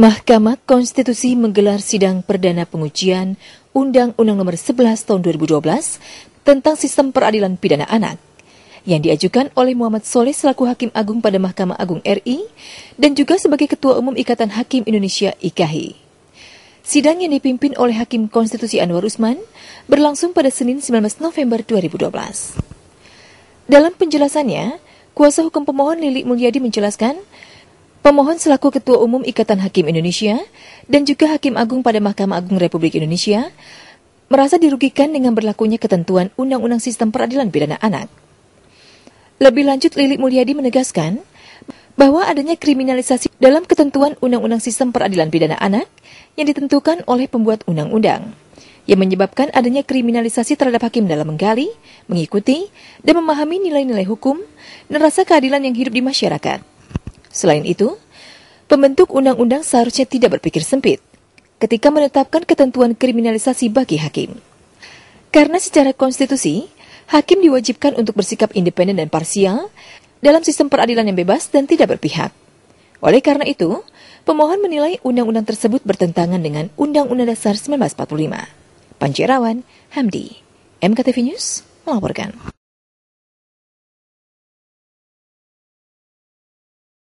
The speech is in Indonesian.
Mahkamah Konstitusi menggelar sidang perdana pengujian Undang-Undang Nomor 11 Tahun 2012 tentang sistem peradilan pidana anak yang diajukan oleh Muhammad Soleh selaku Hakim Agung pada Mahkamah Agung RI dan juga sebagai Ketua Umum Ikatan Hakim Indonesia IKHI. Sidang yang dipimpin oleh Hakim Konstitusi Anwar Usman berlangsung pada Senin 19 November 2012. Dalam penjelasannya, kuasa hukum pemohon Lili Mulyadi menjelaskan Pemohon selaku Ketua Umum Ikatan Hakim Indonesia dan juga Hakim Agung pada Mahkamah Agung Republik Indonesia merasa dirugikan dengan berlakunya ketentuan Undang-Undang Sistem Peradilan Pidana Anak. Lebih lanjut, Lili Mulyadi menegaskan bahwa adanya kriminalisasi dalam ketentuan Undang-Undang Sistem Peradilan Pidana Anak yang ditentukan oleh pembuat undang-undang yang menyebabkan adanya kriminalisasi terhadap hakim dalam menggali, mengikuti, dan memahami nilai-nilai hukum dan rasa keadilan yang hidup di masyarakat. Selain itu, pembentuk undang-undang seharusnya tidak berpikir sempit ketika menetapkan ketentuan kriminalisasi bagi hakim. Karena secara konstitusi, hakim diwajibkan untuk bersikap independen dan parsial dalam sistem peradilan yang bebas dan tidak berpihak. Oleh karena itu, pemohon menilai undang-undang tersebut bertentangan dengan Undang-Undang Dasar 1945. Panjerawan, Hamdi, MKTV News, melaporkan.